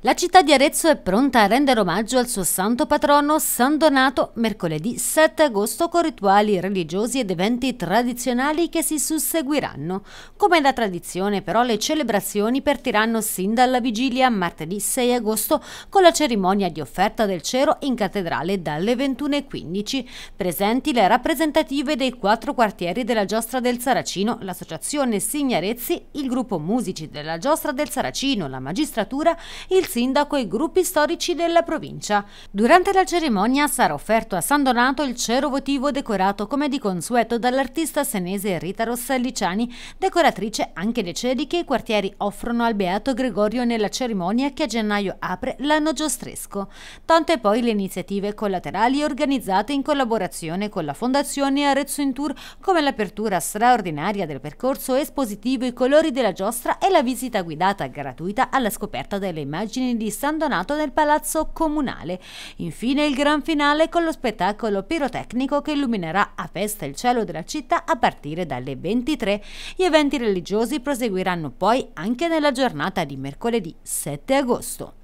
La città di Arezzo è pronta a rendere omaggio al suo santo patrono San Donato mercoledì 7 agosto con rituali religiosi ed eventi tradizionali che si susseguiranno. Come da tradizione però le celebrazioni partiranno sin dalla vigilia martedì 6 agosto con la cerimonia di offerta del cero in cattedrale dalle 21.15. Presenti le rappresentative dei quattro quartieri della giostra del Saracino, l'associazione Signarezzi, il gruppo musici della giostra del Saracino, la magistratura, il il sindaco e i gruppi storici della provincia. Durante la cerimonia sarà offerto a San Donato il cero votivo decorato come di consueto dall'artista senese Rita Rosselliciani, decoratrice anche dei ceri che i quartieri offrono al Beato Gregorio nella cerimonia che a gennaio apre l'anno giostresco. Tante poi le iniziative collaterali organizzate in collaborazione con la Fondazione Arezzo in Tour come l'apertura straordinaria del percorso espositivo I colori della giostra e la visita guidata gratuita alla scoperta delle immagini Arcini di San Donato nel Palazzo Comunale. Infine il gran finale con lo spettacolo pirotecnico che illuminerà a festa il cielo della città a partire dalle 23. Gli eventi religiosi proseguiranno poi anche nella giornata di mercoledì 7 agosto.